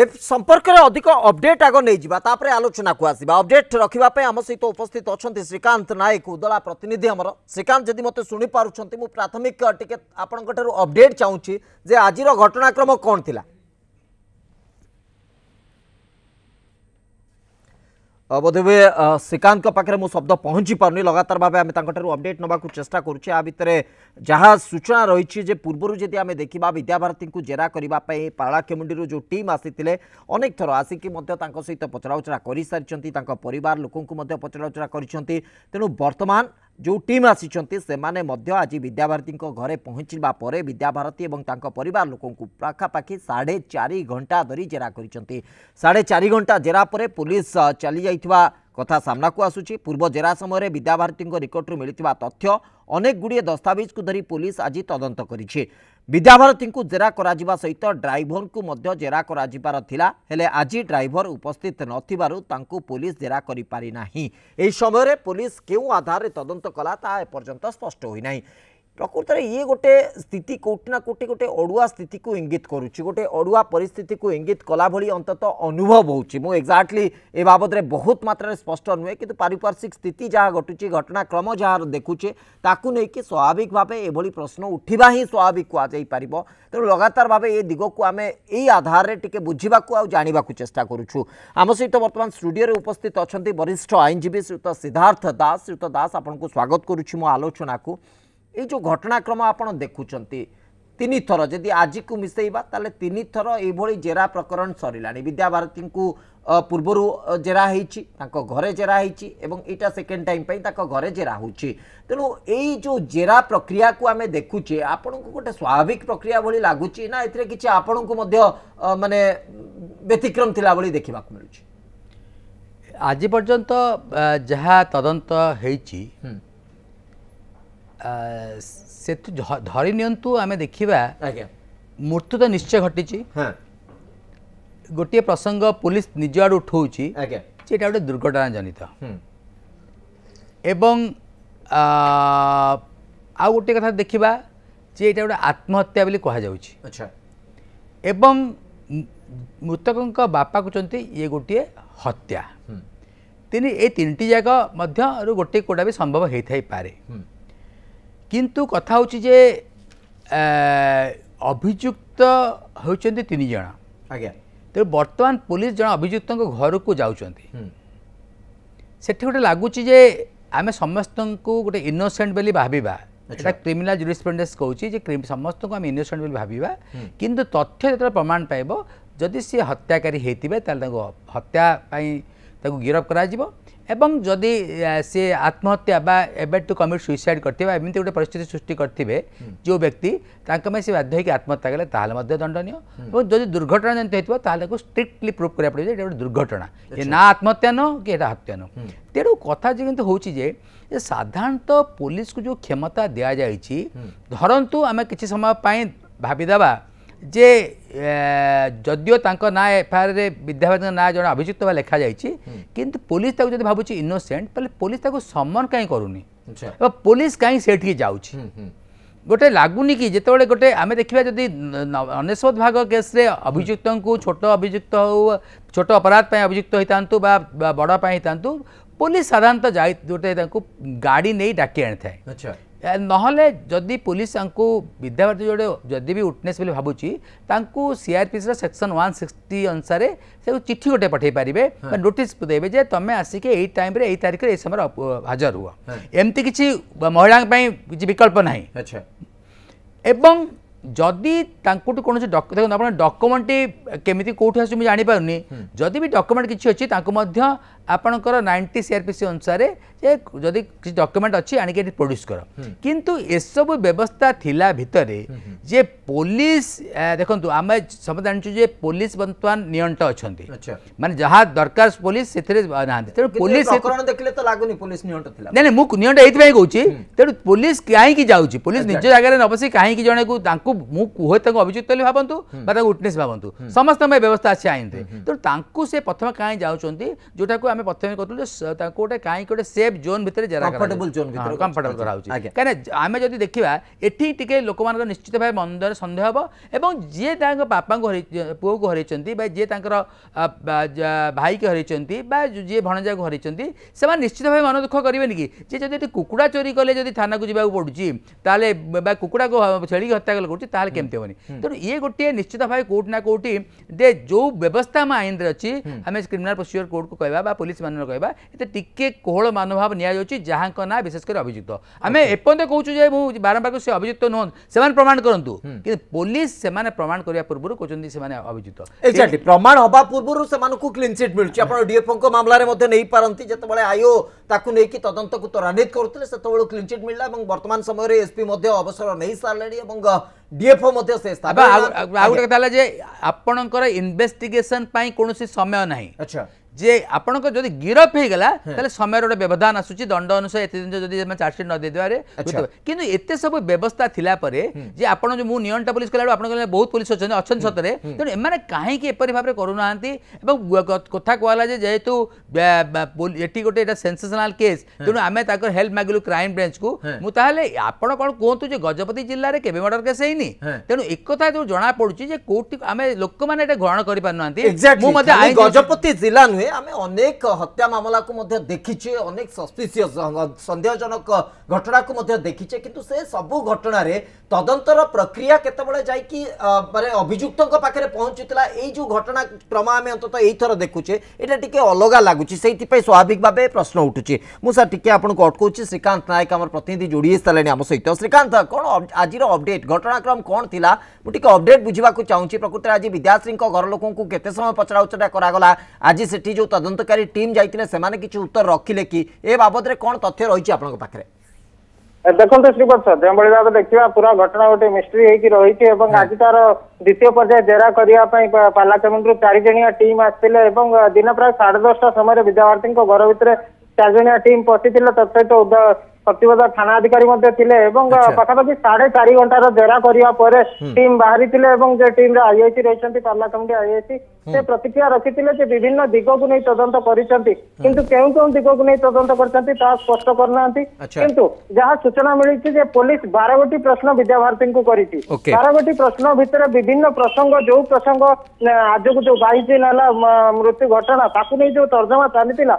এ সম্পর্কের অধিক অপডেট আগ নিয়ে যা তাপরে আলোচনা কু আসবা অপডেট রাখা আমার সহিত উপস্থিত অনেক শ্রীকান্ত নায়ক উদলা প্রতিনিধি আমার শ্রীকান্ত যদি মতো শুনে পুঁচ প্রাথমিক টিকি আপনার অপডেট চাহুছি যে আজির ঘটনাক্রম কণ লা ବୋଧହୁଏ ଶ୍ରୀକାନ୍ତଙ୍କ ପାଖରେ ମୁଁ ଶବ୍ଦ ପହଞ୍ଚି ପାରୁନି ଲଗାତାର ଭାବେ ଆମେ ତାଙ୍କଠାରୁ ଅପଡେଟ୍ ନେବାକୁ ଚେଷ୍ଟା କରୁଛେ ଆ ଭିତରେ ଯାହା ସୂଚନା ରହିଛି ଯେ ପୂର୍ବରୁ ଯଦି ଆମେ ଦେଖିବା ବିଦ୍ୟାଭାରତୀଙ୍କୁ ଜେରା କରିବା ପାଇଁ ପାଳାକେମୁଣ୍ଡିରୁ ଯେଉଁ ଟିମ୍ ଆସିଥିଲେ ଅନେକ ଥର ଆସିକି ମଧ୍ୟ ତାଙ୍କ ସହିତ ପଚରାଉଚରା କରିସାରିଛନ୍ତି ତାଙ୍କ ପରିବାର ଲୋକଙ୍କୁ ମଧ୍ୟ ପଚରାଉଚରା କରିଛନ୍ତି ତେଣୁ ବର୍ତ୍ତମାନ ଯେଉଁ ଟିମ୍ ଆସିଛନ୍ତି ସେମାନେ ମଧ୍ୟ ଆଜି ବିଦ୍ୟାଭାରତୀଙ୍କ ଘରେ ପହଞ୍ଚିବା ପରେ ବିଦ୍ୟାଭାରତୀ ଏବଂ ତାଙ୍କ ପରିବାର ଲୋକଙ୍କୁ ପାଖାପାଖି ସାଢ଼େ ଚାରି ଘଣ୍ଟା ଧରି ଜେରା କରିଛନ୍ତି ସାଢ଼େ ଚାରି ଘଣ୍ଟା ଜେରା ପରେ ପୋଲିସ ଚାଲିଯାଇଥିବା କଥା ସାମ୍ନାକୁ ଆସୁଛି ପୂର୍ବ ଜେରା ସମୟରେ ବିଦ୍ୟାଭାରତୀଙ୍କ ନିକଟରୁ ମିଳିଥିବା ତଥ୍ୟ ଅନେକ ଗୁଡ଼ିଏ ଦସ୍ତାବିଜକୁ ଧରି ପୋଲିସ ଆଜି ତଦନ୍ତ କରିଛି ବିଦ୍ୟାଭାରତୀଙ୍କୁ ଜେରା କରାଯିବା ସହିତ ଡ୍ରାଇଭରଙ୍କୁ ମଧ୍ୟ ଜେରା କରାଯିବାର ଥିଲା ହେଲେ ଆଜି ଡ୍ରାଇଭର ଉପସ୍ଥିତ ନଥିବାରୁ ତାଙ୍କୁ ପୋଲିସ ଜେରା କରିପାରିନାହିଁ ଏହି ସମୟରେ ପୋଲିସ କେଉଁ ଆଧାରରେ ତଦନ୍ତ କଲା ତାହା ଏପର୍ଯ୍ୟନ୍ତ ସ୍ପଷ୍ଟ ହୋଇନାହିଁ ପ୍ରକୃତରେ ଇଏ ଗୋଟେ ସ୍ଥିତି କେଉଁଠି ନା କେଉଁଠି ଗୋଟେ ଅଡ଼ୁଆ ସ୍ଥିତିକୁ ଇଙ୍ଗିତ କରୁଛି ଗୋଟେ ଅଡ଼ୁଆ ପରିସ୍ଥିତିକୁ ଇଙ୍ଗିତ କଲା ଭଳି ଅନ୍ତତଃ ଅନୁଭବ ହେଉଛି ମୁଁ ଏକ୍ଜାକ୍ଟଲି ଏ ବାବଦରେ ବହୁତ ମାତ୍ରାରେ ସ୍ପଷ୍ଟ ନୁହେଁ କିନ୍ତୁ ପାରିପାର୍ଶ୍ୱିକ ସ୍ଥିତି ଯାହା ଘଟୁଛି ଘଟଣାକ୍ରମ ଯାହାର ଦେଖୁଛେ ତାକୁ ନେଇକି ସ୍ୱାଭାବିକ ଭାବେ ଏଭଳି ପ୍ରଶ୍ନ ଉଠିବା ହିଁ ସ୍ୱାଭାବିକ କୁହାଯାଇପାରିବ ତେଣୁ ଲଗାତାର ଭାବେ ଏ ଦିଗକୁ ଆମେ ଏଇ ଆଧାରରେ ଟିକେ ବୁଝିବାକୁ ଆଉ ଜାଣିବାକୁ ଚେଷ୍ଟା କରୁଛୁ ଆମ ସହିତ ବର୍ତ୍ତମାନ ଷ୍ଟୁଡ଼ିଓରେ ଉପସ୍ଥିତ ଅଛନ୍ତି ବରିଷ୍ଠ ଆଇନଜୀବୀ ଶ୍ରୀଯୁକ୍ତ ସିଦ୍ଧାର୍ଥ ଦାସ ଶ୍ରୀଯୁକ୍ତ ଦାସ ଆପଣଙ୍କୁ ସ୍ୱାଗତ କରୁଛି ମୋ ଆଲୋଚନାକୁ এই যে ঘটনাক্রম আপনার দেখুম তিন থর যদি আজিকু মিশাইবা তাহলে তিন থর এইভাবে জেরা প্রকরণ সরিলা বিদ্যাভারতী পূর্বর জেরা হয়েছি তাঁর ঘরে জেরা হয়েছি এবং এটা সেকেন্ড টাইম পাই তাঁর ঘরে জেরা হচ্ছে তেমন এই যে জেরা প্রক্রিয়া আমি দেখুছে আপনার গোটে স্বাভাবিক প্রক্রিয়া ভাল লাগুচি না এতে কিছু আপনার মানে ব্যতিক্রম লা ভাল দেখা মিলুছে আজ পর্যন্ত যা তদন্ত হয়েছি ସେଠୁ ଧରି ନିଅନ୍ତୁ ଆମେ ଦେଖିବା ମୃତ୍ୟୁ ତ ନିଶ୍ଚୟ ଘଟିଛି ଗୋଟିଏ ପ୍ରସଙ୍ଗ ପୋଲିସ ନିଜ ଆଡ଼ୁ ଉଠଉଛି ଯେ ଏଇଟା ଗୋଟେ ଦୁର୍ଘଟଣା ଜନିତ ଏବଂ ଆଉ ଗୋଟିଏ କଥା ଦେଖିବା ଯେ ଏଇଟା ଗୋଟେ ଆତ୍ମହତ୍ୟା ବୋଲି କୁହାଯାଉଛି ଏବଂ ମୃତକଙ୍କ ବାପା କହୁଛନ୍ତି ଇଏ ଗୋଟିଏ ହତ୍ୟା ତେଣୁ ଏ ତିନିଟି ଯାକ ମଧ୍ୟରୁ ଗୋଟିଏ କେଉଁଟା ବି ସମ୍ଭବ ହେଇଥାଇପାରେ কিন্তু কথা হচ্ছে যে অভিযুক্ত হচ্ছেন তিন জন আজ্ঞা তেমন বর্তমান পুলিশ জন অভিযুক্ত ঘরক যাচ্ছেন সেটি গোটে লাগুচি যে আমি সমস্ত গোটে ইনোসেন্ট বলে ভাবিবা এটা ক্রিমিনাল জুডিসপ্রেন্ডেন্স কৌছি যে সমস্ত আমি ইনোসেন্ট বলে ভাবিবা কিন্তু তথ্য যেত প্রমাণ পাইব যদি সি হত্যাকারী হয়ে তাহলে তাকে হত্যা গিরফ করা এবং যদি সে আত্মহত্যা বা এবেট টু কমিট সুইসাইড করতে বা এমনি গোটে পরিস্থিতি সৃষ্টি করতে যে ব্যক্তি তাঁকে সে বাধ্য হয়ে আত্মহত্যা কলে তাহলে মধ্যে দণ্ডনীয় এবং যদি দুর্ঘটনা যেমন হয়েছে তাহলে তাকে স্ট্রিক্টলি প্রুভ করা পড়ে আচ্ছা। যে এটা গোটে দুর্ঘটনা এ না আত্মহত্যা ন কি এটা হত্যা ন তেণু কথা যে কিন্তু হচ্ছে যে সাধারণত পুলিশকে যে ক্ষমতা দিয়া যাই ধরতু আমি কিছু সময় ভাবিদেবা ଯେ ଯଦିଓ ତାଙ୍କ ନାଁ ଏଫଆଇଆର୍ରେ ବିଦ୍ୟାଭାରତୀଙ୍କ ନାଁ ଜଣେ ଅଭିଯୁକ୍ତ ଭାବେ ଲେଖାଯାଇଛି କିନ୍ତୁ ପୋଲିସ ତାକୁ ଯଦି ଭାବୁଛି ଇନୋସେଣ୍ଟ ତାହେଲେ ପୋଲିସ ତାକୁ ସମନ କାହିଁ କରୁନି ଏବଂ ପୋଲିସ କାହିଁ ସେଇଠିକି ଯାଉଛି ଗୋଟେ ଲାଗୁନି କି ଯେତେବେଳେ ଗୋଟେ ଆମେ ଦେଖିବା ଯଦି ଅନେଶତ ଭାଗ କେସ୍ରେ ଅଭିଯୁକ୍ତଙ୍କୁ ଛୋଟ ଅଭିଯୁକ୍ତ ହେଉ ଛୋଟ ଅପରାଧ ପାଇଁ ଅଭିଯୁକ୍ତ ହୋଇଥାନ୍ତୁ ବା ବଡ଼ ପାଇଁ ହୋଇଥାନ୍ତୁ ପୋଲିସ ସାଧାରଣତଃ ଯାଇ ଗୋଟେ ତାଙ୍କୁ ଗାଡ଼ି ନେଇ ଡାକି ଆଣିଥାଏ ना जदि पुलिस विद्यावर्ती जोड़े जदि भी उटने भावुँच सी सेक्शन वन सिक्सटी अनुसार से चिठी गोटे पठे पारे नोटिस देवे तुम्हें आसिक यही टाइम यही तारीख में यह समय हाजर हुआ हाँ। एमती किसी महिला विकल्प ना एवं जदि कौन देखो आप डकुमेंट केमी कौट आस जानपार जदि भी डकुमेंट किसी अच्छी ଆପଣଙ୍କର ନାଇଣ୍ଟି ସିଆର୍ପିସି ଅନୁସାରେ ଯେ ଯଦି କିଛି ଡକ୍ୟୁମେଣ୍ଟ ଅଛି ଆଣିକି ଏଠି ପ୍ରଡ୍ୟୁସ୍ କର କିନ୍ତୁ ଏସବୁ ବ୍ୟବସ୍ଥା ଥିଲା ଭିତରେ ଯେ ପୋଲିସ ଦେଖନ୍ତୁ ଆମେ ସମସ୍ତେ ଜାଣିଛୁ ଯେ ପୋଲିସ ବର୍ତ୍ତମାନ ନିଅଣ୍ଟ ଅଛନ୍ତି ମାନେ ଯାହା ଦରକାର ପୋଲିସ ସେଥିରେ ନାହାନ୍ତି ତେଣୁ ପୋଲିସ ଦେଖିଲେ ତ ଲାଗୁନି ପୋଲିସ ନିଅଣ୍ଟ ଥିଲା ନାଇଁ ନାଇଁ ମୁଁ ନିଅଣ୍ଟ ଏଇଥିପାଇଁ କହୁଛି ତେଣୁ ପୋଲିସ କାହିଁକି ଯାଉଛି ପୋଲିସ ନିଜ ଜାଗାରେ ନ ବସି କାହିଁକି ଜଣକୁ ତାଙ୍କୁ ମୁଁ କୁହେ ତାଙ୍କୁ ଅଭିଯୁକ୍ତ ବୋଲି ଭାବନ୍ତୁ ବା ତାଙ୍କୁ ୱିଟନେସ୍ ଭାବନ୍ତୁ ସମସ୍ତଙ୍କ ପାଇଁ ବ୍ୟବସ୍ଥା ଅଛି ଆଇନରେ ତେଣୁ ତାଙ୍କୁ ସେ ପ୍ରଥମେ କାହିଁ ଯାଉଛନ୍ତି ଯେଉଁଟାକୁ आम प्रथम गोटे कहीं गोटे सेफ जोन भितर जेरा कम्फर्टेबल जोन कम्फर्टेबल कराऊँ कहीं आम जब देखा ये टी लोक मान निश्चित भाव मन सन्देह हम और जी बापा को हर पुओ को हर जी भाई के हर जी भणजा को हर से निश्चित भाव मन दुख करेनि कि जी जब कुकुड़ा चोरी कले जब थाना को जावाक पड़ू ताले कुकुड़ा को छेड़ी हत्या कले करूँ ताल केमती हेनी तेणु ये गोटे निश्चित भाव कौटना कौटी जो व्यवस्था आम आईन अच्छी आम क्रिमिनाल प्रोसीजर कोर्ट को कहवा পুলিশ মানুষ কহা এতে টিকি কোহল মনোভাব নিয়েছে যা না বিশেষ করে অভিযুক্ত আমি এপর্যন্ত কৌছু যে বারম্বার সে অভিযুক্ত নুহ সে প্রমাণ করতু কিন্তু পুলিশ সে প্রমাণ করা পূর্ব কৌন সে অভিযুক্ত এক্সাক্টলি প্রমাণ হওয়া পূর্ব সে ক্লিন চিট মিলুছে আপনার ডিএফও মামলার নেইপারতি যেতবে আইও তাকে নেই তদন্তক ত্বরান্বিত করুলে সেতবে ক্লিন চিট মিলা এবং বর্তমান সময়ের এসপি অবসর নেই সারে এবং ডিএফও সে আউ গোটে কথা হল যে আপনার ইনভেস্টিগেসন কোণী সময় না আচ্ছা ଯେ ଆପଣଙ୍କ ଯଦି ଗିରଫ ହେଇଗଲା ତାହେଲେ ସମୟର ଗୋଟେ ବ୍ୟବଧାନ ଆସୁଛି ଦଣ୍ଡ ଅନୁସାରେ ଏତେ ଜିନିଷ ଯଦି ଚାର୍ଜସିଟ୍ ନ ଦେଇଦେବାରେ କିନ୍ତୁ ଏତେ ସବୁ ବ୍ୟବସ୍ଥା ଥିଲା ପରେ ଯେ ଆପଣ ଯେଉଁ ମୁଁ ନିୟନ୍ତ୍ରଣ ପୋଲିସ କଲାବେଳକୁ ଆପଣ କହିଲେ ବହୁତ ପୋଲିସ ଅଛନ୍ତି ଅଛନ୍ତି ସତରେ ତେଣୁ ଏମାନେ କାହିଁକି ଏପରି ଭାବରେ କରୁନାହାନ୍ତି ଏବଂ କଥା କୁହାଗଲା ଯେ ଯେହେତୁ ଏଠି ଗୋଟେ ଏଇଟା ସେନ୍ସେସନାଲ କେସ୍ ତେଣୁ ଆମେ ତାଙ୍କର ହେଲ୍ପ ମାଗିଲୁ କ୍ରାଇମ୍ ବ୍ରାଞ୍ଚକୁ ମୁଁ ତାହେଲେ ଆପଣ କ'ଣ କୁହନ୍ତୁ ଯେ ଗଜପତି ଜିଲ୍ଲାରେ କେବେ ମର୍ଡର କେସ୍ ହେଇନି ତେଣୁ ଏକଥା ଯେଉଁ ଜଣାପଡ଼ୁଛି ଯେ କୋଉଠି ଆମେ ଲୋକମାନେ ଏଇଟା ଗ୍ରହଣ କରିପାରୁନାହାନ୍ତି ମୁଁ ମଧ୍ୟ ଗଜପତି ଜିଲ୍ଲା ନୁହେଁ नुहे आम अनेक हत्या मामला को देखीचे अनेक सस्पिशिय सन्देहजनक घटना को देखीचे कि सब घटन तदंतर प्रक्रिया केत मैंने अभिजुक्त पाखे पहुंचला जो घटना क्रम आम अंत यही थर देखुचे यहाँ टी अलग लगुच से स्वाभाविक भाव प्रश्न उठुचे मुझे टी आपको अटकाउँ श्रीकांत नायक आम प्रतिनिधि जोड़ी सारे आम सहित श्रीकांत कौन आज अपडेट घटनाक्रम कौन थी मुझे अपडेट बुझाक चाहूँगी प्रकृत आज विद्याश्री घर लोक समय पचरा उचरा कर आज से যে তদন্তকারী টিম যাই সে উত্তর রখিলে কি এ বাবদরে কোণ তথ্য রয়েছে আপনার পাখে দেখুন শ্রীপদ স্যার যেভাবে ভাবে দেখা পুরা ঘটনা গোটে মিস্ট্রি হয়েকি রয়েছে এবং আজ তার দ্বিতীয় পর্যায়ে জেরা করা পালা কমিটির চারিজিয়া টিম আসলে এবং দিন প্রায় সাড়ে দশটা সময় বিদ্যার্থী ঘর ভিতরে চারিজিয়া টিম পশিলে তৎসহ ଶକ୍ତିପଦା ଥାନାଧିକାରୀ ମଧ୍ୟ ଥିଲେ ଏବଂ ପାଖାପାଖି ସାଢେ ଚାରି ଘଣ୍ଟାର ଜେରା କରିବା ପରେ ଟିମ୍ ବାହାରିଥିଲେ ଏବଂ ଯେ ଟିମ୍ରେ ଆଇଆଇସି ରହିଛନ୍ତି ପାର୍ଲା କମିଟି ଆଇଆଇସି ସେ ପ୍ରତିକ୍ରିୟା ରଖିଥିଲେ ଯେ ବିଭିନ୍ନ ଦିଗକୁ ନେଇ ତଦନ୍ତ କରିଛନ୍ତି କିନ୍ତୁ କେଉଁ କେଉଁ ଦିଗକୁ ନେଇ ତଦନ୍ତ କରିଛନ୍ତି ତାହା ସ୍ପଷ୍ଟ କରୁନାହାନ୍ତି କିନ୍ତୁ ଯାହା ସୂଚନା ମିଳିଛି ଯେ ପୋଲିସ ବାରଗୋଟି ପ୍ରଶ୍ନ ବିଦ୍ୟାଭାରତୀଙ୍କୁ କରିଛି ବାରଗୋଟି ପ୍ରଶ୍ନ ଭିତରେ ବିଭିନ୍ନ ପ୍ରସଙ୍ଗ ଯୋଉ ପ୍ରସଙ୍ଗ ଆଜକୁ ଯୋଉ ବାଇଶ ଦିନ ହେଲା ମୃତ୍ୟୁ ଘଟଣା ତାକୁ ନେଇ ଯୋଉ ତର୍ଜମା ଚାଲିଥିଲା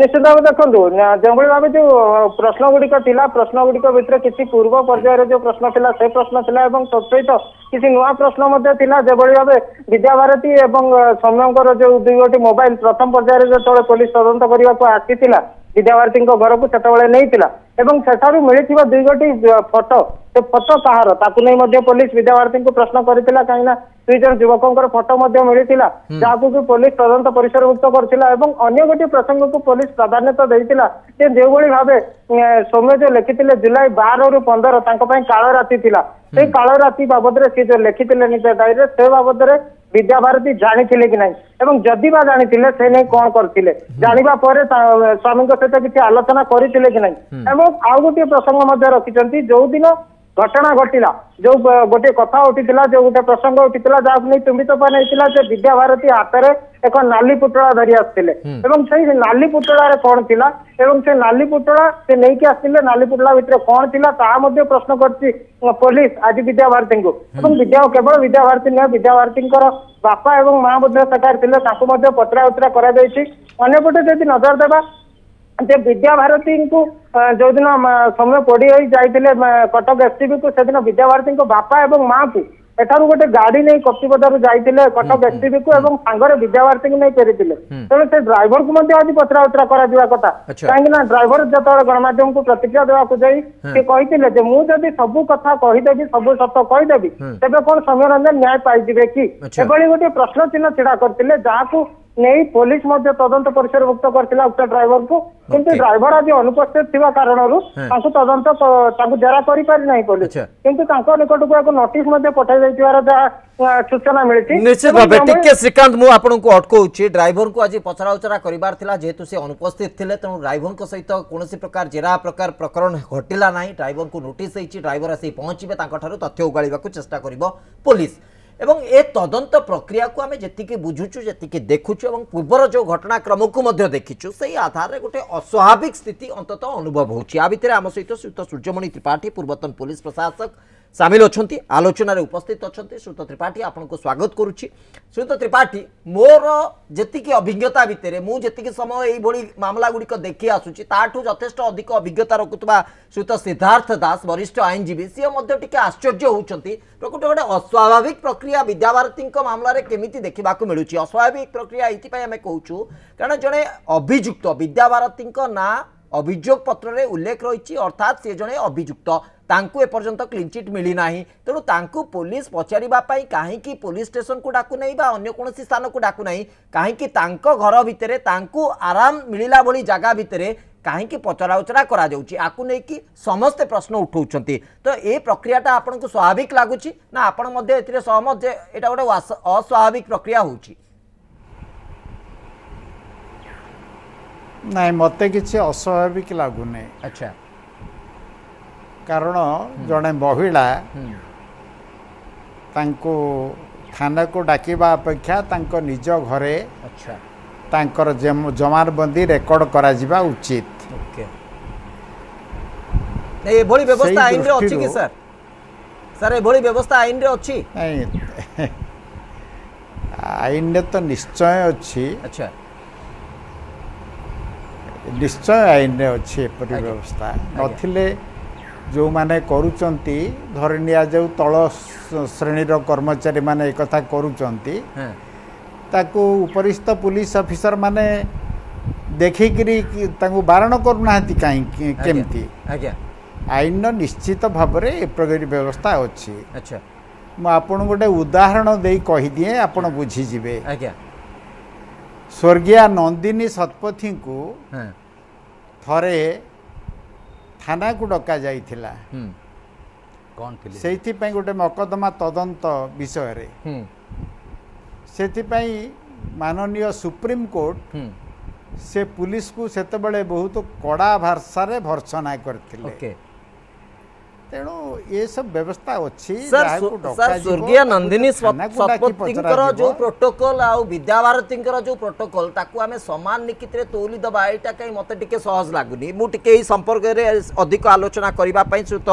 নিশ্চয় দাৱে দেখন্তু যেৱলৈ ভাবে যে প্ৰশ্ন গুডিক তিলা প্ৰশ্ন গুডিক ভিতৰ কিছি পূৰ্ব পৰ্যায়ৰ যে প্ৰশ্ন ছিলা সেই প্ৰশ্ন ছিলা আৰু সম্প্ৰীত কিছি নৱ প্ৰশ্নৰ মধ্য তিলা যেৱলৈ ভাবে বিদ্যা ভাৰতী আৰু সমনৰৰ যে দুগটি মোবাইল প্ৰথম পৰ্যায়ৰ যে তোৰ পলিস তদন্ত কৰিৱাক আকী তিলা বিদ্যা ভাৰতীৰ ঘৰକୁ তেতিয়া বলে নেহি তিলা আৰু setaৰু ملي থিবা দুগটি ফটো ସେ ଫଟୋ କାହାର ତାକୁ ନେଇ ମଧ୍ୟ ପୋଲିସ ବିଦ୍ୟାର୍ଥୀଙ୍କୁ ପ୍ରଶ୍ନ କରିଥିଲା କାହିଁକିନା ଦୁଇ ଜଣ ଯୁବକଙ୍କର ଫଟୋ ମଧ୍ୟ ମିଳିଥିଲା ଯାହାକୁ କି ପୋଲିସ ତଦନ୍ତ ପରିସରଭୁକ୍ତ କରିଥିଲା ଏବଂ ଅନ୍ୟ ଗୋଟିଏ ପ୍ରସଙ୍ଗକୁ ପୋଲିସ ପ୍ରାଧାନ୍ୟତା ଦେଇଥିଲା ଯେ ଯେଉଁଭଳି ଭାବେ ସୌମ୍ୟ ଯୋଉ ଲେଖିଥିଲେ ଜୁଲାଇ ବାରରୁ ପନ୍ଦର ତାଙ୍କ ପାଇଁ କାଳ ରାତି ଥିଲା ସେଇ କାଳ ରାତି ବାବଦରେ ସେ ଯୋଉ ଲେଖିଥିଲେ ନିଜ ଡାଏରୀରେ ସେ ବାବଦରେ ବିଦ୍ୟାଭାରତୀ ଜାଣିଥିଲେ କି ନାହିଁ ଏବଂ ଯଦି ବା ଜାଣିଥିଲେ ସେ ନେଇ କଣ କରିଥିଲେ ଜାଣିବା ପରେ ସ୍ୱାମୀଙ୍କ ସହିତ କିଛି ଆଲୋଚନା କରିଥିଲେ କି ନାହିଁ ଏବଂ ଆଉ ଗୋଟିଏ ପ୍ରସଙ୍ଗ ମଧ୍ୟ ରଖିଛନ୍ତି ଯୋଉଦିନ ଘଟଣା ଘଟିଲା ଯୋଉ ଗୋଟିଏ କଥା ଉଠିଥିଲା ଯୋଉ ଗୋଟେ ପ୍ରସଙ୍ଗ ଉଠିଥିଲା ଯାହାକୁ ନେଇ ତୁମ୍ବିତ ହେଇଥିଲା ଯେ ବିଦ୍ୟାଭାରତୀ ହାତରେ ଏକ ନାଲି ପୁଟଳା ଧରି ଆସିଥିଲେ ଏବଂ ସେଇ ନାଲି ପୁଟଳାରେ କଣ ଥିଲା ଏବଂ ସେ ନାଲି ପୁଟଳା ସେ ନେଇକି ଆସିଥିଲେ ନାଲି ପୁଟଳା ଭିତରେ କଣ ଥିଲା ତାହା ମଧ୍ୟ ପ୍ରଶ୍ନ କରିଛି ପୋଲିସ ଆଜି ବିଦ୍ୟାଭାରତୀଙ୍କୁ ଏବଂ ବିଦ୍ୟା କେବଳ ବିଦ୍ୟାଭାରତୀ ନୁହେଁ ବିଦ୍ୟାଭାରତୀଙ୍କର ବାପା ଏବଂ ମା ମଧ୍ୟ ସେଠାରେ ଥିଲେ ତାଙ୍କୁ ମଧ୍ୟ ପଚରା ଉଚରା କରାଯାଇଛି ଅନ୍ୟପଟେ ଯଦି ନଜର ଦେବା ଯେ ବିଦ୍ୟାଭାରତୀଙ୍କୁ ଯୋଉଦିନ ସୌମ୍ୟ ପୋଡି ହୋଇ ଯାଇଥିଲେ କଟକ ଏସ୍ସିବିକୁ ସେଦିନ ବିଦ୍ୟାଭାରତୀଙ୍କ ବାପା ଏବଂ ମାଙ୍କୁ ଏଠାରୁ ଗୋଟେ ଗାଡି ନେଇ କପ୍ତିପଦାରୁ ଯାଇଥିଲେ କଟକ ଏସଡିବିକୁ ଏବଂ ସାଙ୍ଗରେ ବିଦ୍ୟାବାର୍ତ୍ତୀଙ୍କୁ ନେଇ ଫେରିଥିଲେ ତେଣୁ ସେ ଡ୍ରାଇଭରକୁ ମଧ୍ୟ ଆଜି ପଚରାଉଚରା କରାଯିବା କଥା କାହିଁକି ନା ଡ୍ରାଇଭର ଯେତେବେଳେ ଗଣମାଧ୍ୟମକୁ ପ୍ରତିକ୍ରିୟା ଦେବାକୁ ଯାଇ ସେ କହିଥିଲେ ଯେ ମୁଁ ଯଦି ସବୁ କଥା କହିଦେବି ସବୁ ସତ କହିଦେବି ତେବେ କଣ ସୌମ୍ୟରଞ୍ଜନ ନ୍ୟାୟ ପାଇଯିବେ କି ଏଭଳି ଗୋଟିଏ ପ୍ରଶ୍ନ ଚିହ୍ନ ଛିଡା କରିଥିଲେ ଯାହାକୁ নেই পুলিশ মধ্যে তদন্ত পরিসরভুক্ত করেছিল উক্ত ড্রাইভরকে কিন্তু ড্রাইভর আজ অনুপস্থিত থাকা কারণর তাঁকু তদন্ত তাঁকু জেরা করিপারি নাই পুলিশ কিন্তু তাঁক নিকটকু এক নোটিস মধ্যে পঠাই যাইতিবার যা সূচনা মিলিছি নিশ্চিত ভাবে টিকে শ্রীকান্ত মু আপনাকে অটকাউছি ড্রাইভরকে আজ পচরা উচরা করিবার থিলা যেহেতু সে অনুপস্থিত থিলে তেণু ড্রাইভরক সহিত কোনসি প্রকার জেরা প্রকার প্রকরণ ঘটিলা নাই ড্রাইভরকে নোটিস হইছি ড্রাইভর আসি পৌঁছিবে তাঁকঠারু তথ্য উগাড়িবাকু চেষ্টা করিব পুলিশ এবং এ তদন্ত প্রক্রিয়া কো আমি যেতিকে বুঝুছো যেতিকে দেখুছো এবং পূর্বর যে ঘটনা ক্রমক কো মধ্যে দেখিছো সেই আধার রে গটে অস্বাভাবিক স্থিতি অন্ততঃ অনুভব হচি আ ভিতরে আম সৈতো সূত্র সূর্যমনি त्रिपाठी পূর্বতন পুলিশ প্রশাসক ସାମିଲ ଅଛନ୍ତି ଆଲୋଚନାରେ ଉପସ୍ଥିତ ଅଛନ୍ତି ସୁତ ତ୍ରିପାଠୀ ଆପଣଙ୍କୁ ସ୍ୱାଗତ କରୁଛି ସୁତ ତ୍ରିପାଠୀ ମୋର ଯେତିକି ଅଭିଜ୍ଞତା ଭିତରେ ମୁଁ ଯେତିକି ସମୟ ଏଇଭଳି ମାମଲାଗୁଡ଼ିକ ଦେଖି ଆସୁଛି ତାଠୁ ଯଥେଷ୍ଟ ଅଧିକ ଅଭିଜ୍ଞତା ରଖୁଥିବା ସୁତ ସିଦ୍ଧାର୍ଥ ଦାସ ବରିଷ୍ଠ ଆଇନଜୀବୀ ସିଏ ମଧ୍ୟ ଟିକେ ଆଶ୍ଚର୍ଯ୍ୟ ହେଉଛନ୍ତି ପ୍ରକୃତ ଗୋଟେ ଅସ୍ୱାଭାବିକ ପ୍ରକ୍ରିୟା ବିଦ୍ୟାଭାରତୀଙ୍କ ମାମଲାରେ କେମିତି ଦେଖିବାକୁ ମିଳୁଛି ଅସ୍ୱାଭାବିକ ପ୍ରକ୍ରିୟା ଏଇଥିପାଇଁ ଆମେ କହୁଛୁ କାରଣ ଜଣେ ଅଭିଯୁକ୍ତ ବିଦ୍ୟାଭାରତୀଙ୍କ ନାଁ অভিযোগ পত্রে উল্লেখ রয়েছে অর্থাৎ সে জনে অভিযুক্ত ତାଙ୍କୁ ଏପର୍ଯ୍ୟନ୍ତ କ୍ଲିନ୍ଚିଟ୍ ମିଳିନାହିଁ ତେଣୁ ତାଙ୍କୁ ପୋଲିସ ପଚାରିବା ପାଇଁ କାହିଁକି ପୋଲିସ ଷ୍ଟେସନକୁ ଡାକୁନାହିଁ ବା ଅନ୍ୟ କୌଣସି ସ୍ଥାନକୁ ଡାକୁନାହିଁ କାହିଁକି ତାଙ୍କ ଘର ଭିତରେ ତାଙ୍କୁ ଆରାମ ମିଳିଲା ଭଳି ଜାଗା ଭିତରେ କାହିଁକି ପଚରାଉଚରା କରାଯାଉଛି ଆକୁ ନେଇକି ସମସ୍ତେ ପ୍ରଶ୍ନ ଉଠାଉଛନ୍ତି ତ ଏ ପ୍ରକ୍ରିୟାଟା ଆପଣଙ୍କୁ ସ୍ୱାଭାବିକ ଲାଗୁଛି ନା ଆପଣ ମଧ୍ୟ ଏଥିରେ ସହମତ ଯେ ଏଇଟା ଗୋଟେ ଅସ୍ୱାଭାବିକ ପ୍ରକ୍ରିୟା ହେଉଛି ନାଇଁ ମୋତେ କିଛି ଅସ୍ୱାଭାବିକ ଲାଗୁନି ଆଚ୍ଛା କାରଣ ଜଣେ ମହିଳା ତାଙ୍କୁ ଥାନାକୁ ଡାକିବା ଅପେକ୍ଷା ତାଙ୍କ ନିଜ ଘରେ ଆଚ୍ଛା ତାଙ୍କର ଜମାରବନ୍ଦୀ ରେକର୍ଡ କରାଯିବା ଉଚିତ ଏଭଳି ବ୍ୟବସ୍ଥା ଆଇନରେ ଅଛି କି ସାର୍ ସାର୍ ଏଭଳି ବ୍ୟବସ୍ଥା ଆଇନରେ ଅଛି ଆଇନରେ ତ ନିଶ୍ଚୟ ଅଛି ଆଚ୍ଛା ନିଶ୍ଚୟ ଆଇନରେ ଅଛି ଏପରି ବ୍ୟବସ୍ଥା ନଥିଲେ ଯେଉଁମାନେ କରୁଛନ୍ତି ଧରି ନିଆଯାଉ ତଳ ଶ୍ରେଣୀର କର୍ମଚାରୀମାନେ ଏକଥା କରୁଛନ୍ତି ତାକୁ ଉପରିସ୍ଥ ପୁଲିସ ଅଫିସରମାନେ ଦେଖିକିରି ତାଙ୍କୁ ବାରଣ କରୁନାହାନ୍ତି କାହିଁକି କେମିତି ଆଇନର ନିଶ୍ଚିତ ଭାବରେ ଏପରି ବ୍ୟବସ୍ଥା ଅଛି ଆଚ୍ଛା ମୁଁ ଆପଣଙ୍କୁ ଗୋଟେ ଉଦାହରଣ ଦେଇ କହିଦିଏ ଆପଣ ବୁଝିଯିବେ ଆଜ୍ଞା ସ୍ୱର୍ଗୀୟା ନନ୍ଦିନୀ ଶତପଥୀଙ୍କୁ ଥରେ ଥାନାକୁ ଡକାଯାଇଥିଲା କ'ଣ ସେଇଥିପାଇଁ ଗୋଟେ ମକଦ୍ଦମା ତଦନ୍ତ ବିଷୟରେ ସେଥିପାଇଁ ମାନନୀୟ ସୁପ୍ରିମକୋର୍ଟ ସେ ପୁଲିସକୁ ସେତେବେଳେ ବହୁତ କଡ଼ା ଭାଷାରେ ଭର୍ସନା କରିଥିଲେ ତେଣୁ ଏସବୁ ବ୍ୟବସ୍ଥା ଅଛି ସ୍ୱର୍ଗୀୟ ନନ୍ଦିନୀ ଶତପଥୀଙ୍କର ଯୋଉ ପ୍ରୋଟୋକଲ ଆଉ ବିଦ୍ୟାଭାରତୀଙ୍କର ଯୋଉ ପ୍ରୋଟୋକଲ ତାକୁ ଆମେ ସମାନ ନିକିତିରେ ତୋଲି ଦବା ଏଇଟା କାଇଁ ମତେ ଟିକେ ସହଜ ଲାଗୁନି ମୁଁ ଟିକେ ଏଇ ସମ୍ପର୍କରେ ଅଧିକ ଆଲୋଚନା କରିବା ପାଇଁ ସୁତ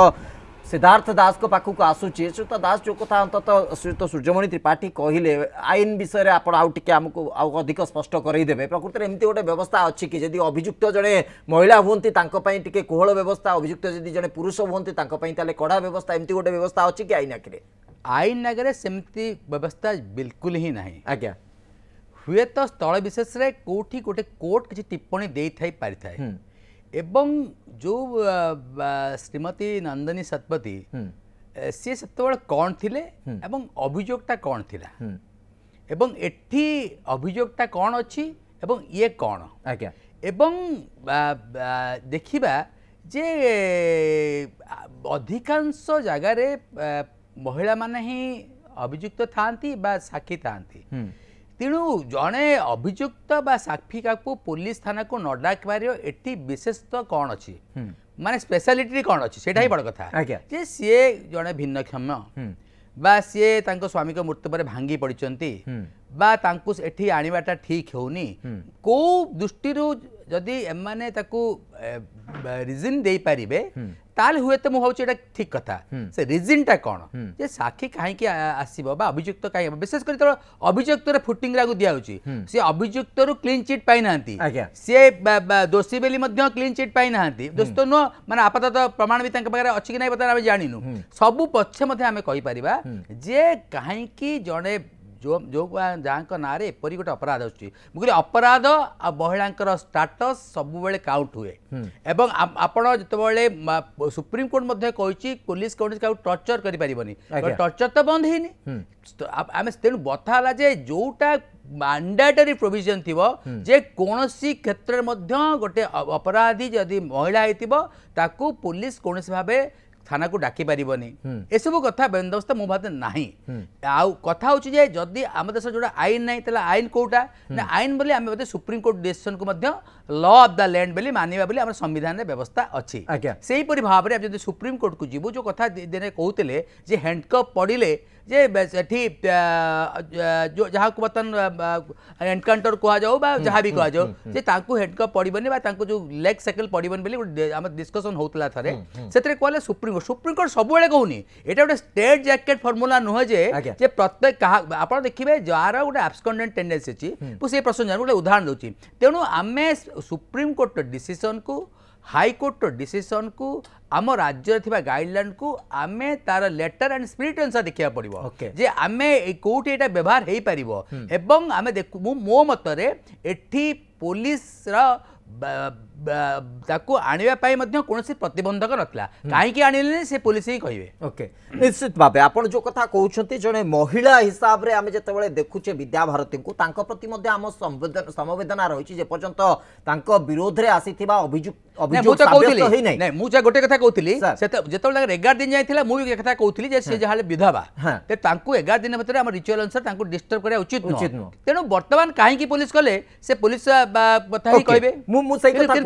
સિદ્ધાર્થ દાસક પાખકુ આસુચી શ્રીયુત દાસ જો કથા અંતત શ્રીયુત સૂર્યમણિ ત્રિપાઠી કહીલે આઇન વિષયરે આપણ આઉ ટીકે આમકુ આઉ અધિક સ્પષ્ટ કરઈદેવે પ્રકૃતિરે એમતી ગોટે વ્યવસ્થા અછી કે જદી અભિયુક્ત જણે મહિલા હુંતી તાંક પાઈ ટીકે કોહળ વ્યવસ્થા અભિયુક્ત જદી જણે પુરુષ હુંતી તાંક પાઈ તાલે કડા વ્યવસ્થા એમતી ગોટે વ્યવસ્થા અછી કે આઇન આખરે ଆଇନ ଆଗରେ ସେମିତି ବ୍ୟବସ୍ଥା ବିଲକୁଲ ହିଁ ନାହିଁ ଆଜ୍ଞା ହୁଏତ ସ୍ଥଳ ବିଶେଷରେ କେଉଁଠି ଗୋଟେ କୋର୍ଟ କିଛି ଟିପ୍ପଣୀ ଦେଇଥାଇ ପାରିଥାଏ ଏବଂ ଯେଉଁ ଶ୍ରୀମତୀ ନନ୍ଦିନୀ ଶତପଥୀ ସିଏ ସେତେବେଳେ କ'ଣ ଥିଲେ ଏବଂ ଅଭିଯୋଗଟା କ'ଣ ଥିଲା ଏବଂ ଏଠି ଅଭିଯୋଗଟା କ'ଣ ଅଛି ଏବଂ ଇଏ କ'ଣ ଆଜ୍ଞା ଏବଂ ଦେଖିବା ଯେ ଅଧିକାଂଶ ଜାଗାରେ ମହିଳାମାନେ ହିଁ ଅଭିଯୁକ୍ତ ଥାଆନ୍ତି ବା ସାକ୍ଷୀ ଥାଆନ୍ତି ତେଣୁ ଜଣେ ଅଭିଯୁକ୍ତ ବା ସାକ୍ଷୀ କାହାକୁ ପୋଲିସ ଥାନାକୁ ନ ଡାକିପାରିବ ଏଠି ବିଶେଷତଃ କ'ଣ ଅଛି ମାନେ ସ୍ପେଶାଲିଟି କ'ଣ ଅଛି ସେଇଟା ହିଁ ବଡ଼ କଥା ଯେ ସିଏ ଜଣେ ଭିନ୍ନକ୍ଷମ বা সি তাঙ্ক স্বামীক মৃত্যু পরে ভাঙ্গি পড়ছেন বা তাঙ্কু এটি আনবাটা ঠিক হেউনি কেউ দৃষ্টি जदि एम रिजन दे पारे हुए तो मुझे ठीक कथा से रिजन टा कौन जे साक्षी कहीं आसुक्त कहीं विशेषकर अभुक्त फुटिंग लागू दिखाई से अभुक्त रू क्लीन चिट पाई सी दोषी बेली क्लीन चिट पाई दोस्त नुह मैं आपात तो प्रमाण भी पाखे अच्छी ना जानू सब पक्ष कही पारे जे कहीं जड़े जो जो ଯାହାଙ୍କ ନାଁରେ ଏପରି ଗୋଟେ ଅପରାଧ ଆସୁଛି ମୁଁ କହିଲି ଅପରାଧ ଆଉ ମହିଳାଙ୍କର ଷ୍ଟାଟସ୍ ସବୁବେଳେ କାଉଣ୍ଟ ହୁଏ ଏବଂ ଆପଣ ଯେତେବେଳେ ସୁପ୍ରିମକୋର୍ଟ ମଧ୍ୟ କହିଛି ପୋଲିସ କୌଣସି କାହାକୁ ଟର୍ଚର କରିପାରିବନି ଟର୍ଚର ତ ବନ୍ଦ ହେଇନି ଆମେ ତେଣୁ ବଥା ହେଲା ଯେ ଯେଉଁଟା ମ୍ୟାଣ୍ଡାଟୋରୀ ପ୍ରୋଭିଜନ୍ ଥିବ ଯେ କୌଣସି କ୍ଷେତ୍ରରେ ମଧ୍ୟ ଗୋଟେ ଅପରାଧୀ ଯଦି ମହିଳା ହେଇଥିବ ତାକୁ ପୋଲିସ କୌଣସି ଭାବେ থানাকু ডাকি পারিবনি এসব কথা ব্যবস্থা মো ভাতে না কথা হচ্ছে যে যদি আমার দেশের যেটা আইন নাই তাহলে আইন কোটা না আইন বলে আমি বোধে সুপ্রিম কোর্ট ডিসিশন কু ল অফ দ্য ল্যান্ড বলে মানিবা বলে আমার সংবিধানের ব্যবস্থা অছি সেইপরি ভাবে যদি সুপ্রিম কোর্ট কু যু যে কথা দিনে কৌলে যে হ্যান্ডকপ পড়লে जे जो जहाँ को बर्तन एनकाउंटर कह जहाँ भी कहु हम्म, हम्म, जे हेडकअप हम्म। पड़े जो लेग सैकल पड़े आम डिस्कसन होता थे से कहे सुप्रीमकोर्ट सुप्रीमकोर्ट सब कहूनी यहाँ गोटे स्टेट जैकेट फर्मुला नुहजे प्रत्येक आप देखिए जार गोटे आबसकंडेट टेडेन्सी अच्छी से प्रश्न जानते गोटे उदाहरण दूसरी तेणु आम सुप्रीमकोर्ट डीसीसन को ହାଇକୋର୍ଟର ଡିସିସନ୍କୁ ଆମ ରାଜ୍ୟରେ ଥିବା ଗାଇଡ଼ଲାଇନ୍କୁ ଆମେ ତାର ଲେଟର୍ ଆଣ୍ଡ ସ୍ପିରିଟ୍ ଅନୁସାରେ ଦେଖିବାକୁ ପଡ଼ିବ ଯେ ଆମେ କେଉଁଠି ଏଇଟା ବ୍ୟବହାର ହେଇପାରିବ ଏବଂ ଆମେ ଦେଖୁ ମୁଁ ମୋ ମତରେ ଏଠି ପୋଲିସର ᱛᱟᱠᱚ ᱟણીᱣᱟ ᱯᱟᱭ ᱢᱟᱫᱷᱭᱚ ᱠᱚᱱᱚᱥᱮ ᱯᱨᱛᱤᱵᱚᱱᱫᱷᱚ ᱠᱚ ᱱᱚᱛᱞᱟ ᱠᱟᱦᱤ ᱠᱤ ᱟણીᱞᱮᱱᱤ ᱥᱮ ᱯᱚᱞᱤᱥᱤ ᱠᱚᱭᱤᱵᱮ ᱚᱠᱮ ᱤᱴᱥ ᱵᱟᱯᱮ ᱟᱯᱱᱚ ᱡᱚ ᱠᱟᱛᱷᱟ ᱠᱚᱦᱩᱪᱷᱛᱤ ᱡᱚᱱᱮ ᱢᱦᱤᱞᱟ ᱦᱤᱥᱟᱵᱨᱮ ᱟᱢᱮ ᱡᱮᱛᱚᱵᱮᱞᱮ ᱫᱮᱠᱩᱪᱷᱮ ᱵᱤᱫᱭᱟᱵᱷᱟᱨᱛᱤ ᱠᱚ ᱛᱟᱝᱠᱚ ᱯᱨᱛᱤ ᱢᱟᱫᱷᱭᱚ ᱟᱢᱚ ᱥᱚᱢᱵᱚᱫᱷᱚᱱ ᱥᱚᱢᱚᱵᱮᱫᱱᱟ ᱨᱚᱦᱤᱪᱷᱤ ᱡᱮ ᱯᱚᱨᱡᱚᱱᱛᱚ ᱛᱟᱝᱠᱚ ᱵᱤᱨᱚᱫᱷᱨᱮ ᱟᱥᱤᱛᱷᱤᱵᱟ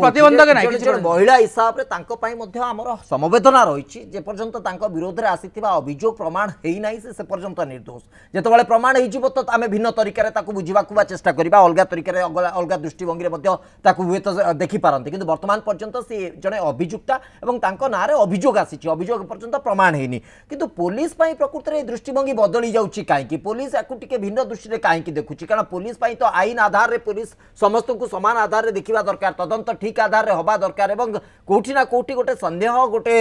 ପ୍ରତିବନ୍ଧକ ନାହିଁ କିଛି ମହିଳା ହିସାବରେ ତାଙ୍କ ପାଇଁ ମଧ୍ୟ ଆମର ସମବେଦନା ରହିଛି ଯେପର୍ଯ୍ୟନ୍ତ ତାଙ୍କ ବିରୋଧରେ ଆସିଥିବା ଅଭିଯୋଗ ପ୍ରମାଣ ହେଇନାହିଁ ସେ ସେପର୍ଯ୍ୟନ୍ତ ନିର୍ଦ୍ଦୋଷ ଯେତେବେଳେ ପ୍ରମାଣ ହେଇଯିବ ତ ଆମେ ଭିନ୍ନ ତରିକାରେ ତାକୁ ବୁଝିବାକୁ ବା ଚେଷ୍ଟା କରିବା ଅଲଗା ତରିକାରେ ଅଲଗା ଦୃଷ୍ଟିଭଙ୍ଗୀରେ ମଧ୍ୟ ତାକୁ ହୁଏତ ଦେଖିପାରନ୍ତି କିନ୍ତୁ ବର୍ତ୍ତମାନ ପର୍ଯ୍ୟନ୍ତ ସେ ଜଣେ ଅଭିଯୁକ୍ତା ଏବଂ ତାଙ୍କ ନାଁରେ ଅଭିଯୋଗ ଆସିଛି ଅଭିଯୋଗ ପର୍ଯ୍ୟନ୍ତ ପ୍ରମାଣ ହେଇନି କିନ୍ତୁ ପୋଲିସ ପାଇଁ ପ୍ରକୃତରେ ଏ ଦୃଷ୍ଟିଭଙ୍ଗୀ ବଦଳି ଯାଉଛି କାହିଁକି ପୋଲିସ ୟାକୁ ଟିକେ ଭିନ୍ନ ଦୃଷ୍ଟିରେ କାହିଁକି ଦେଖୁଛି କାରଣ ପୋଲିସ ପାଇଁ ତ ଆଇନ ଆଧାରରେ ପୋଲିସ ସମସ୍ତଙ୍କୁ ସମାନ ଆଧାରରେ ଦେଖିବା ଦରକାର ତଦନ୍ତ ଠିକ୍ ঐতিহাসিক আধারে হওয়া দরকার এবং কোটি না কোটি গোটে সন্দেহ গোটে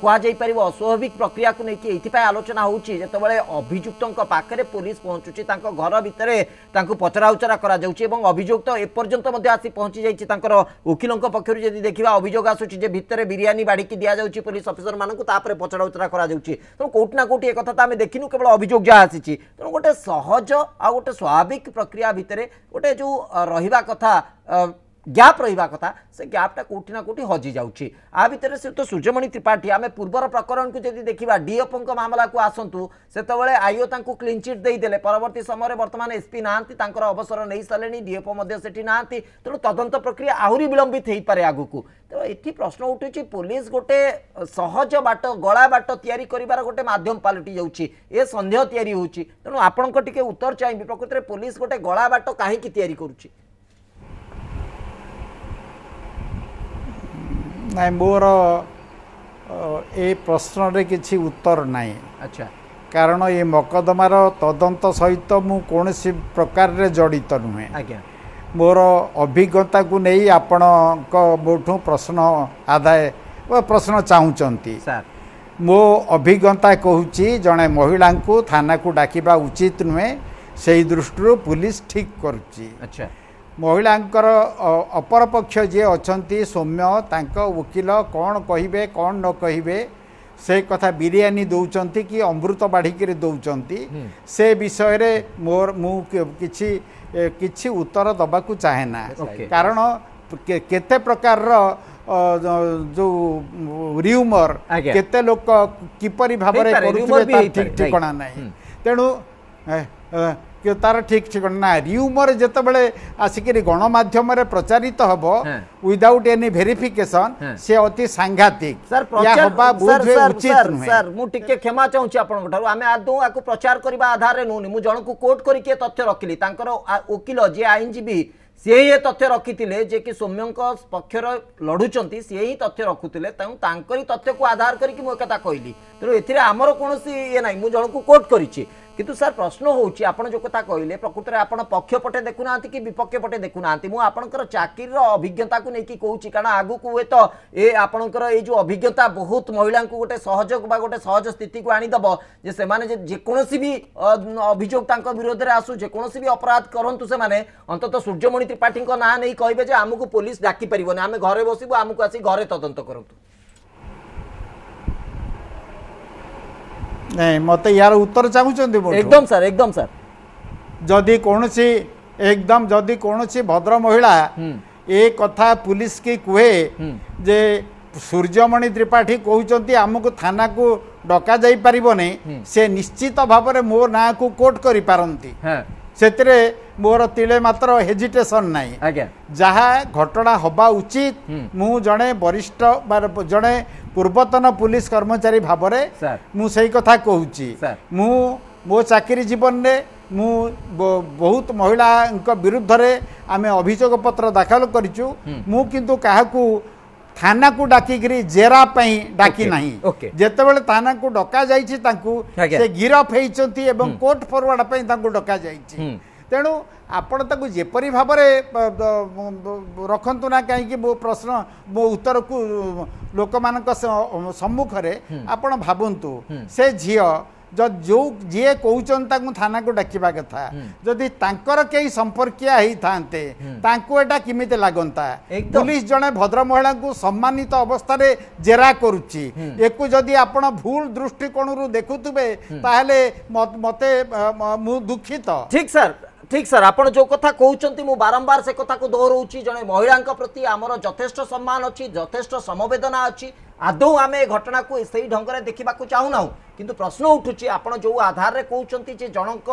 কুহযাইপার অস্বাভাবিক প্রক্রিয়া নেই এইপাই আলোচনা হচ্ছে যেতবে অভিযুক্ত পাখে পুলিশ পৌঁছুছি তাঁর ঘর ভিতরে তাঁকু পচরা উচরা করা যাচ্ছে এবং অভিযুক্ত এপর্যন্ত আসি পৌঁছি যাই তাঁর উকিল পক্ষ যদি দেখা অভিযোগ আসুচি যে ভিতরে বিরিয়ানি বাড়ি দিয়া যাচ্ছে পুলিশ অফিসর মানুষ তাপরে পচরা উচরা করা যাচ্ছে তেমন কোটি না কোটি একথা তো আমি দেখিনু কেবল অভিযোগ যা আসিছি তেমন গোটে সহজ আউ গোটে স্বাভাবিক প্রক্রিয়া ভিতরে গোটে যে রহবা কথা ଗ୍ୟାପ୍ ରହିବା କଥା ସେ ଗ୍ୟାପ୍ଟା କେଉଁଠି ନା କେଉଁଠି ହଜିଯାଉଛି ଆ ଭିତରେ ସେ ତ ସୂର୍ଯ୍ୟମଣି ତ୍ରିପାଠୀ ଆମେ ପୂର୍ବର ପ୍ରକରଣକୁ ଯଦି ଦେଖିବା ଡିଏଫ୍ଓଙ୍କ ମାମଲାକୁ ଆସନ୍ତୁ ସେତେବେଳେ ଆଇଓ ତାଙ୍କୁ କ୍ଲିନ୍ଚିଟ୍ ଦେଇଦେଲେ ପରବର୍ତ୍ତୀ ସମୟରେ ବର୍ତ୍ତମାନ ଏସ୍ପି ନାହାନ୍ତି ତାଙ୍କର ଅବସର ନେଇସାରିଲେଣି ଡିଏଫ୍ଓ ମଧ୍ୟ ସେଠି ନାହାନ୍ତି ତେଣୁ ତଦନ୍ତ ପ୍ରକ୍ରିୟା ଆହୁରି ବିଳମ୍ବିତ ହୋଇପାରେ ଆଗକୁ ତେଣୁ ଏଠି ପ୍ରଶ୍ନ ଉଠୁଛି ପୋଲିସ ଗୋଟେ ସହଜ ବାଟ ଗଳା ବାଟ ତିଆରି କରିବାର ଗୋଟେ ମାଧ୍ୟମ ପାଲଟି ଯାଉଛି ଏ ସନ୍ଦେହ ତିଆରି ହେଉଛି ତେଣୁ ଆପଣଙ୍କ ଟିକେ ଉତ୍ତର ଚାହିଁବି ପ୍ରକୃତରେ ପୋଲିସ ଗୋଟେ ଗଳା ବାଟ କାହିଁକି ତିଆରି କରୁଛି ନାଇଁ ମୋର ଏ ପ୍ରଶ୍ନରେ କିଛି ଉତ୍ତର ନାହିଁ ଆଚ୍ଛା କାରଣ ଏ ମକଦ୍ଦମାର ତଦନ୍ତ ସହିତ ମୁଁ କୌଣସି ପ୍ରକାରରେ ଜଡ଼ିତ ନୁହେଁ ଆଜ୍ଞା ମୋର ଅଭିଜ୍ଞତାକୁ ନେଇ ଆପଣଙ୍କ ମୋଠୁ ପ୍ରଶ୍ନ ଆଦାୟ ପ୍ରଶ୍ନ ଚାହୁଁଛନ୍ତି ସାର୍ ମୋ ଅଭିଜ୍ଞତା କହୁଛି ଜଣେ ମହିଳାଙ୍କୁ ଥାନାକୁ ଡାକିବା ଉଚିତ ନୁହେଁ ସେହି ଦୃଷ୍ଟିରୁ ପୋଲିସ ଠିକ୍ କରୁଛି ଆଚ୍ଛା ମହିଳାଙ୍କର ଅପରପକ୍ଷ ଯିଏ ଅଛନ୍ତି ସୌମ୍ୟ ତାଙ୍କ ଓକିଲ କ'ଣ କହିବେ କ'ଣ ନ କହିବେ ସେ କଥା ବିରିୟାନୀ ଦେଉଛନ୍ତି କି ଅମୃତ ବାଢ଼ିକିରି ଦେଉଛନ୍ତି ସେ ବିଷୟରେ ମୋର ମୁଁ କିଛି କିଛି ଉତ୍ତର ଦେବାକୁ ଚାହେଁନା କାରଣ କେତେ ପ୍ରକାରର ଯେଉଁ ରିଉମର କେତେ ଲୋକ କିପରି ଭାବରେ କରୁଥିବେ ଠିକ ଠିକଣା ନାହିଁ ତେଣୁ ତାର ଠିକ୍ ଠିକଣା ନା ରିୟୁମର ଯେତେବେଳେ ଆସିକିରି ଗଣମାଧ୍ୟମରେ ପ୍ରଚାରିତ ହବ ୱିଦାଉଟ୍ ଏନି ଭେରିଫିକେସନ୍ ସେ ଅତି ସାଂଘାତିକ ସାର୍ ମୁଁ ଟିକେ କ୍ଷମା ଚାହୁଁଛି ଆପଣଙ୍କ ଠାରୁ ଆମେ ଆଦୌ ଆକୁ ପ୍ରଚାର କରିବା ଆଧାରରେ ନୁହେଁ ମୁଁ ଜଣକୁ କୋର୍ଟ କରିକି ତଥ୍ୟ ରଖିଲି ତାଙ୍କର ଓକିଲ ଯିଏ ଆଇନଜୀବୀ ସିଏ ହିଁ ଏ ତଥ୍ୟ ରଖିଥିଲେ ଯେ କି ସୌମ୍ୟଙ୍କ ପକ୍ଷରେ ଲଢ଼ୁଛନ୍ତି ସିଏ ହିଁ ତଥ୍ୟ ରଖୁଥିଲେ ତେଣୁ ତାଙ୍କରି ତଥ୍ୟକୁ ଆଧାର କରିକି ମୁଁ ଏକଥା କହିଲି ତେଣୁ ଏଥିରେ ଆମର କୌଣସି ଇଏ ନାହିଁ ମୁଁ ଜଣକୁ କୋର୍ଟ କରିଛି কিন্তু ସାର୍ ପ୍ରଶ୍ନ ହେଉଛି ଆପଣ ଯେଉଁ କଥା କହିଲେ ପ୍ରକୃତରେ ଆପଣ ପକ୍ଷ ପଟେ ଦେଖୁନାହାନ୍ତି କି ବିପକ୍ଷ ପଟେ ଦେଖୁନାହାନ୍ତି ମୁଁ ଆପଣଙ୍କର ଚାକିରିର ଅଭିଜ୍ଞତାକୁ ନେଇକି କହୁଛି କାରଣ ଆଗକୁ ହୁଏତ ଏ ଆପଣଙ୍କର ଏଇ ଯେଉଁ ଅଭିଜ୍ଞତା ବହୁତ ମହିଳାଙ୍କୁ ଗୋଟେ ସହଯୋଗ ବା ଗୋଟେ ସହଜ ସ୍ଥିତିକୁ ଆଣିଦେବ ଯେ ସେମାନେ ଯେକୌଣସି ବି ଅଭିଯୋଗ ତାଙ୍କ ବିରୋଧରେ ଆସୁ ଯେକୌଣସି ବି ଅପରାଧ କରନ୍ତୁ ସେମାନେ ଅନ୍ତତଃ ସୂର୍ଯ୍ୟମଣି ତ୍ରିପାଠୀଙ୍କ ନାଁ ନେଇ କହିବେ ଯେ ଆମକୁ ପୋଲିସ ଡାକିପାରିବନି ଆମେ ଘରେ ବସିବୁ ଆମକୁ ଆସି ଘରେ ତଦନ୍ତ କରନ୍ତୁ ନାଇଁ ମୋତେ ୟାର ଉତ୍ତର ଚାହୁଁଛନ୍ତି ଏକଦମ ସାର୍ ଏକଦମ ସାର୍ ଯଦି କୌଣସି ଏକଦମ ଯଦି କୌଣସି ଭଦ୍ର ମହିଳା ଏ କଥା ପୁଲିସ କି କୁହେ ଯେ ସୂର୍ଯ୍ୟମଣି ତ୍ରିପାଠୀ କହୁଛନ୍ତି ଆମକୁ ଥାନାକୁ ଡକା ଯାଇପାରିବନି ସେ ନିଶ୍ଚିତ ଭାବରେ ମୋ ନାଁକୁ କୋର୍ଟ କରିପାରନ୍ତି ସେଥିରେ ମୋର ତିଳେ ମାତ୍ର ହେଜିଟେସନ୍ ନାହିଁ ଆଜ୍ଞା ଯାହା ଘଟଣା ହେବା ଉଚିତ ମୁଁ ଜଣେ ବରିଷ୍ଠ ବା ଜଣେ ପୂର୍ବତନ ପୁଲିସ କର୍ମଚାରୀ ଭାବରେ ମୁଁ ସେଇ କଥା କହୁଛି ମୁଁ ମୋ ଚାକିରି ଜୀବନରେ ମୁଁ ବହୁତ ମହିଳାଙ୍କ ବିରୁଦ୍ଧରେ ଆମେ ଅଭିଯୋଗ ପତ୍ର ଦାଖଲ କରିଛୁ ମୁଁ କିନ୍ତୁ କାହାକୁ थाना को डाकिकरी जेरा पई डाकी okay, नहीं ओके okay. जेते बेले थाना को डका जाई छी तांकू okay. से गिरफ हेई चंती एवं कोर्ट फॉरवर्ड पई तांकू डका जाई छी तेनु आपण तांकू जेपरि भाबरे रखंतु ना काई कि मो प्रश्न मो उत्तर को लोकमानक सम्मुख रे आपण भाबंतु से झिया ଯେଉଁ ଯିଏ କହୁଛନ୍ତି ତାଙ୍କୁ ଥାନାକୁ ଡାକିବା କଥା ଯଦି ତାଙ୍କର କେହି ସମ୍ପର୍କୀୟ ହେଇଥାନ୍ତେ ତାଙ୍କୁ ଏଇଟା କେମିତି ଲାଗନ୍ତା ପୁଲିସ ଜଣେ ଭଦ୍ର ମହିଳାଙ୍କୁ ସମ୍ମାନିତ ଅବସ୍ଥାରେ ଜେରା କରୁଛି ୟାକୁ ଯଦି ଆପଣ ଭୁଲ ଦୃଷ୍ଟିକୋଣରୁ ଦେଖୁଥିବେ ତାହେଲେ ମତେ ମୁଁ ଦୁଃଖିତ ଠିକ ସାର୍ ଠିକ ସାର୍ ଆପଣ ଯେଉଁ କଥା କହୁଛନ୍ତି ମୁଁ ବାରମ୍ବାର ସେ କଥାକୁ ଦୋହରଉଛି ଜଣେ ମହିଳାଙ୍କ ପ୍ରତି ଆମର ଯଥେଷ୍ଟ ସମ୍ମାନ ଅଛି ଯଥେଷ୍ଟ ସମବେଦନା ଅଛି আদৌ আমি এই ঘটনাকে সেই ঢঙ্গরে দেখা চাহুনা কিন্তু প্রশ্ন উঠুছি আপনার যে আধারে কৌন যে জনক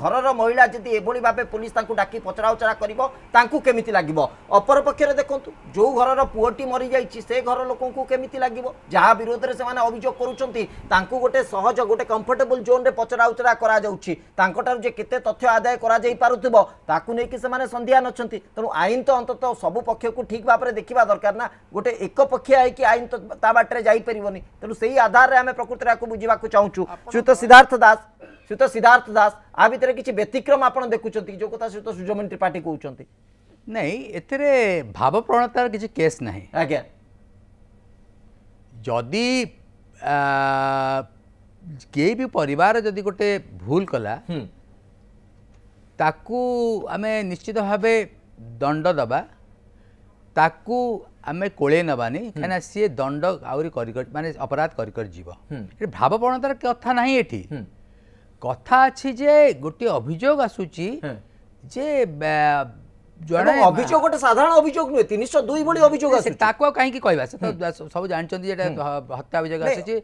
ঘরর মহিলা যদি এভাবে ভাবে পুলিশ তাঁকু ডাকি পচরাউচরা করব তাঁকু কেমিতি লাগিব অপরপক্ষে দেখুন যে ঘরর পুয়টি মরি যাই সে ঘর লোককে কেমিতি লাগিব যা বিরোধে সে অভিযোগ করছেন তাঁকু গোটে সহজ গোটে কমফর্টেবল জোন্রে পচরাউচরা করা যাচ্ছে তাঁকঠার যে কেতে তথ্য আদায় করা যাই পারুথিব তাকে নেই সে সন্ধিয়ান অনেক তেমন আইন তো অন্তত সবু পক্ষকে ঠিক ভাবে দেখা দরকার না গোটে একপক্ষিয়া হয়েকি আইন बाटे जापरि तेणु से ही आधार में आम प्रकृत बुझा चाहूँ श्रीयुत सिद्धार्थ दास श्रीयुत सिद्धार्थ दास या भितर किसी व्यतिक्रम आप देखुं जो कथा श्रीयुत सूर्यमणि त्रिपाठी कहते नहीं ए भाव प्रणतार किसी केस ना आज्ञा जदि कई भी परिवार गोटे भूल कला ताकू निश्चित भाव दंड दबा ताकू ଆମେ କୋଳେଇ ନେବାନି କାହିଁକିନା ସିଏ ଦଣ୍ଡ ଆହୁରି କରି ମାନେ ଅପରାଧ କରି କରି ଯିବ ଏଠି ଭାବପ୍ରଣତାର କଥା ନାହିଁ ଏଠି କଥା ଅଛି ଯେ ଗୋଟିଏ ଅଭିଯୋଗ ଆସୁଛି ଯେ ଜଣେ ଅଭିଯୋଗ ଗୋଟେ ସାଧାରଣ ଅଭିଯୋଗ ନୁହେଁ ତିନିଶହ ଦୁଇ ଭଳି ଅଭିଯୋଗ ଆସୁଛି ତାକୁ ଆଉ କାହିଁକି କହିବା ସେ ତ ସବୁ ଜାଣିଛନ୍ତି ଯେ ହତ୍ୟା ଅଭିଯୋଗ ଆସିଛି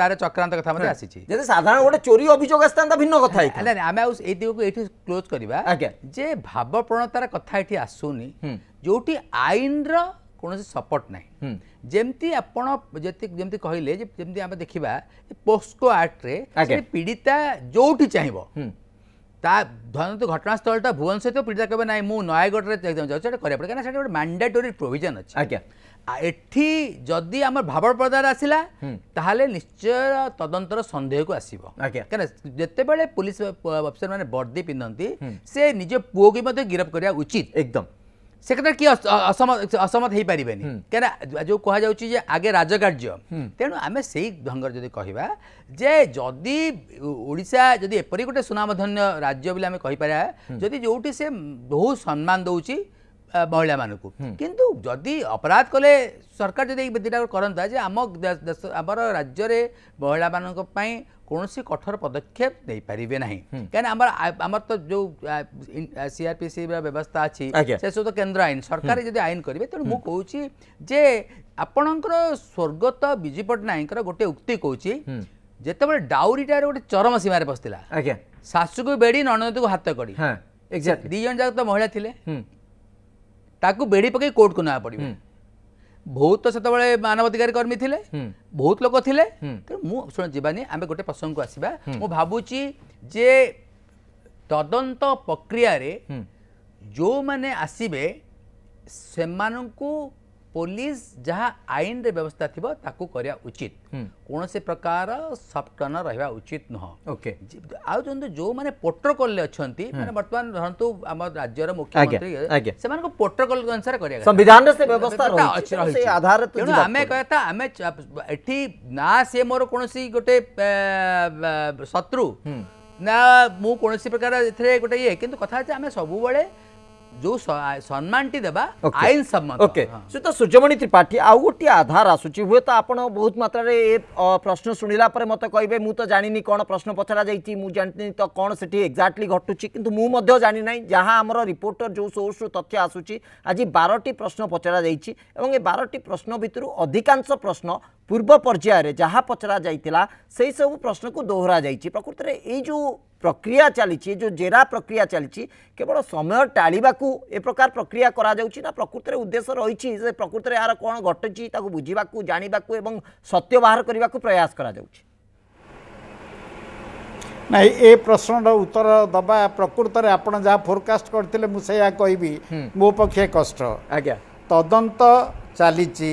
ତାର ଚକ୍ରାନ୍ତ କଥା ମଧ୍ୟ ଆସିଛି ଯଦି ସାଧାରଣ ଗୋଟେ ଚୋରି ଅଭିଯୋଗ ଆସିଥାନ୍ତା ଭିନ୍ନ କଥା ହେଇ ଆମେ ଆଉ ଏଇ ଦିଗକୁ ଏଇଠି କ୍ଲୋଜ୍ କରିବା ଯେ ଭାବପ୍ରଣତାର କଥା ଏଠି ଆସୁନି ଯୋଉଠି ଆଇନର କୌଣସି ସପୋର୍ଟ ନାହିଁ ଯେମିତି ଆପଣ ଯେମିତି କହିଲେ ଯେମିତି ଆମେ ଦେଖିବା ପୋସ୍କୋ ଆକ୍ଟରେ ପୀଡ଼ିତା ଯେଉଁଠି ଚାହିଁବ ତା ଧରନ୍ତୁ ଘଟଣାସ୍ଥଳଟା ଭୁବନେଶ୍ୱର ପୀଡ଼ିତା କହିବେ ନାହିଁ ମୁଁ ନୟାଗଡ଼ରେ ଯାଉଛି ସେଇଟା କରିବା ପଡ଼େ କାହିଁକିନା ସେଇଟା ଗୋଟେ ମ୍ୟାଣ୍ଡେଟୋରୀ ପ୍ରୋଭିଜନ୍ ଅଛି ଆଜ୍ଞା ଏଠି ଯଦି ଆମର ଭାବପ୍ରଦାରେ ଆସିଲା ତାହେଲେ ନିଶ୍ଚୟ ତଦନ୍ତର ସନ୍ଦେହକୁ ଆସିବ କାହିଁକିନା ଯେତେବେଳେ ପୁଲିସ ଅଫିସରମାନେ ବର୍ଦ୍ଦି ପିନ୍ଧନ୍ତି ସେ ନିଜ ପୁଅକୁ ମଧ୍ୟ ଗିରଫ କରିବା ଉଚିତ ଏକଦମ ସେକଥାରେ କିଏ ଅସମତ ହେଇପାରିବେନି କାହିଁକିନା ଯେଉଁ କୁହାଯାଉଛି ଯେ ଆଗେ ରାଜକାର୍ଯ୍ୟ ତେଣୁ ଆମେ ସେଇ ଢଙ୍ଗରେ ଯଦି କହିବା ଯେ ଯଦି ଓଡ଼ିଶା ଯଦି ଏପରି ଗୋଟେ ସୁନାମଧନ୍ୟ ରାଜ୍ୟ ବୋଲି ଆମେ କହିପାରିବା ଯଦି ଯେଉଁଠି ସେ ବହୁତ ସମ୍ମାନ ଦେଉଛି ମହିଳାମାନଙ୍କୁ କିନ୍ତୁ ଯଦି ଅପରାଧ କଲେ ସରକାର ଯଦି ଏଇ ବିଧିଟା କରନ୍ତା ଯେ ଆମ ଦେଶ ଆମର ରାଜ୍ୟରେ ମହିଳାମାନଙ୍କ ପାଇଁ କୌଣସି କଠୋର ପଦକ୍ଷେପ ନେଇପାରିବେ ନାହିଁ କାହିଁକିନା ଆମର ଆମର ତ ଯେଉଁ ସିଆର୍ପିସିର ବ୍ୟବସ୍ଥା ଅଛି ସେସବୁ ତ କେନ୍ଦ୍ର ଆଇନ ସରକାର ଯଦି ଆଇନ କରିବେ ତେଣୁ ମୁଁ କହୁଛି ଯେ ଆପଣଙ୍କର ସ୍ୱର୍ଗତ ବିଜୁ ପଟ୍ଟନାୟକଙ୍କର ଗୋଟେ ଉକ୍ତି କହୁଛି ଯେତେବେଳେ ଡାଉରିଟାରେ ଗୋଟେ ଚରମ ସୀମାରେ ବସିଥିଲା ଶାଶୁକୁ ବେଡ଼ି ନଣନ୍ଦକୁ ହାତ କଡ଼ି ଦି ଜଣ ଯାକ ତ ମହିଳା ଥିଲେ ତାକୁ ବେଡ଼ି ପକାଇ କୋର୍ଟକୁ ନେବାକୁ ପଡ଼ିବ ବହୁତ ତ ସେତେବେଳେ ମାନବାଧିକାର କର୍ମୀ ଥିଲେ ବହୁତ ଲୋକ ଥିଲେ ତେଣୁ ମୁଁ ଶୁଣ ଯିବାନି ଆମେ ଗୋଟେ ପ୍ରସଙ୍ଗକୁ ଆସିବା ମୁଁ ଭାବୁଛି ଯେ ତଦନ୍ତ ପ୍ରକ୍ରିୟାରେ ଯେଉଁମାନେ ଆସିବେ ସେମାନଙ୍କୁ पुलिस जहाँ आईन व्यवस्था थी ताक उचित हम्म। कौन हम्म। से प्रकार सफ्टन रहा उचित नुह आ जो मैंने पोट्रोकल अच्छा बर्तमान धरतु आम राज्य मुख्यमंत्री पोट्रोकल अनुसार मोर कौन गोटे शत्रु हम्म। ना मुझे प्रकार गोटे कथा सब जो ସମ୍ମାନଟି ଦେବା देवा आईन सम्मत ओके सो तो सूर्यमणि त्रिपाठी आउ गोटे आधार आसुची हुए तो आपण बहुत मात्रा रे प्रश्न सुनिला पर मते कहबे मु तो जानिनी कोन प्रश्न पचरा जाईची मु जानिनी तो कोन सेठी एग्जैक्टली घटुची किंतु मु मध्य जानि नाही जहां हमर रिपोर्टर जो सोर्स रो तथ्य आसुची आज 12 टी प्रश्न पचरा जाईची एवं ए 12 टी प्रश्न भितरु अधिकांश प्रश्न पूर्व पर्याय रे जहां पचरा जाईतिला ପ୍ରକ୍ରିୟା ଚାଲିଛି ଏ ଯେଉଁ ଜେରା ପ୍ରକ୍ରିୟା ଚାଲିଛି କେବଳ ସମୟ ଟାଳିବାକୁ ଏ ପ୍ରକାର ପ୍ରକ୍ରିୟା କରାଯାଉଛି ନା ପ୍ରକୃତରେ ଉଦ୍ଦେଶ୍ୟ ରହିଛି ଯେ ପ୍ରକୃତରେ ଏହାର କ'ଣ ଘଟୁଛି ତାକୁ ବୁଝିବାକୁ ଜାଣିବାକୁ ଏବଂ ସତ୍ୟ ବାହାର କରିବାକୁ ପ୍ରୟାସ କରାଯାଉଛି ନାଇଁ ଏ ପ୍ରଶ୍ନର ଉତ୍ତର ଦେବା ପ୍ରକୃତରେ ଆପଣ ଯାହା ଫୋରକାଷ୍ଟ କରିଥିଲେ ମୁଁ ସେଇଆ କହିବି ମୋ ପକ୍ଷେ କଷ୍ଟ ଆଜ୍ଞା ତଦନ୍ତ ଚାଲିଛି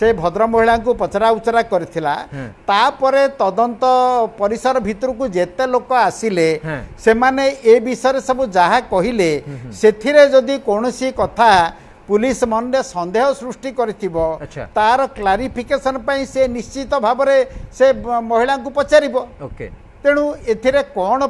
ସେ ଭଦ୍ର ମହିଳାଙ୍କୁ ପଚରା ଉଚରା କରିଥିଲା ତାପରେ ତଦନ୍ତ ପରିସର ଭିତରକୁ ଯେତେ ଲୋକ ଆସିଲେ ସେମାନେ ଏ ବିଷୟରେ ସବୁ ଯାହା କହିଲେ ସେଥିରେ ଯଦି କୌଣସି କଥା ପୁଲିସ ମନରେ ସନ୍ଦେହ ସୃଷ୍ଟି କରିଥିବ ତାର କ୍ଲାରିଫିକେସନ ପାଇଁ ସେ ନିଶ୍ଚିତ ଭାବରେ ସେ ମହିଳାଙ୍କୁ ପଚାରିବ ଓକେ ତେଣୁ ଏଥିରେ କ'ଣ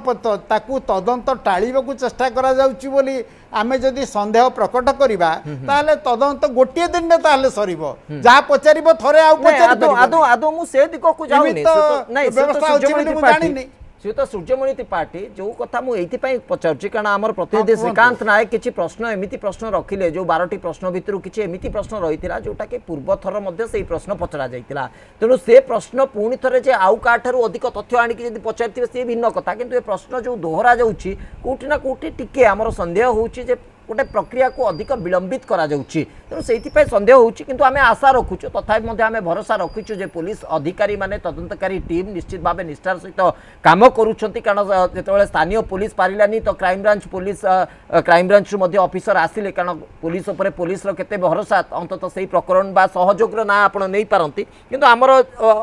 ତାକୁ ତଦନ୍ତ ଟାଳିବାକୁ ଚେଷ୍ଟା କରାଯାଉଛି ବୋଲି ଆମେ ଯଦି ସନ୍ଦେହ ପ୍ରକଟ କରିବା ତାହେଲେ ତଦନ୍ତ ଗୋଟିଏ ଦିନରେ ତାହେଲେ ସରିବ ଯାହା ପଚାରିବ ଥରେ ଆଉ ପଚାରିବ ମୁଁ ସେ ଦିଗକୁ ଜାଣିନି ସିଏ ତ ସୂର୍ଯ୍ୟମଣି ପାର୍ଟି ଯେଉଁ କଥା ମୁଁ ଏଇଥିପାଇଁ ପଚାରୁଛି କାରଣ ଆମର ପ୍ରତିନିଧି ଶ୍ରୀକାନ୍ତ ନାୟକ କିଛି ପ୍ରଶ୍ନ ଏମିତି ପ୍ରଶ୍ନ ରଖିଲେ ଯେଉଁ ବାରଟି ପ୍ରଶ୍ନ ଭିତରୁ କିଛି ଏମିତି ପ୍ରଶ୍ନ ରହିଥିଲା ଯେଉଁଟାକି ପୂର୍ବଥର ମଧ୍ୟ ସେଇ ପ୍ରଶ୍ନ ପଚରାଯାଇଥିଲା ତେଣୁ ସେ ପ୍ରଶ୍ନ ପୁଣି ଥରେ ଯେ ଆଉ କାହାଠାରୁ ଅଧିକ ତଥ୍ୟ ଆଣିକି ଯଦି ପଚାରିଥିବେ ସେ ଭିନ୍ନ କଥା କିନ୍ତୁ ଏ ପ୍ରଶ୍ନ ଯେଉଁ ଦୋହରା ଯାଉଛି କେଉଁଠି ନା କେଉଁଠି ଟିକେ ଆମର ସନ୍ଦେହ ହେଉଛି ଯେ ଗୋଟେ ପ୍ରକ୍ରିୟାକୁ ଅଧିକ ବିଳମ୍ବିତ କରାଯାଉଛି ତେଣୁ ସେଇଥିପାଇଁ ସନ୍ଦେହ ହେଉଛି କିନ୍ତୁ ଆମେ ଆଶା ରଖୁଛୁ ତଥାପି ମଧ୍ୟ ଆମେ ଭରସା ରଖିଛୁ ଯେ ପୋଲିସ ଅଧିକାରୀମାନେ ତଦନ୍ତକାରୀ ଟିମ୍ ନିଶ୍ଚିତ ଭାବେ ନିଷ୍ଠାର ସହିତ କାମ କରୁଛନ୍ତି କାରଣ ଯେତେବେଳେ ସ୍ଥାନୀୟ ପୋଲିସ ପାରିଲାନି ତ କ୍ରାଇମବ୍ରାଞ୍ଚ ପୋଲିସ କ୍ରାଇମବ୍ରାଞ୍ଚରୁ ମଧ୍ୟ ଅଫିସର ଆସିଲେ କାରଣ ପୋଲିସ ଉପରେ ପୋଲିସର କେତେ ଭରସା ଅନ୍ତତଃ ସେହି ପ୍ରକରଣ ବା ସହଯୋଗର ନାଁ ଆପଣ ନେଇପାରନ୍ତି କିନ୍ତୁ ଆମର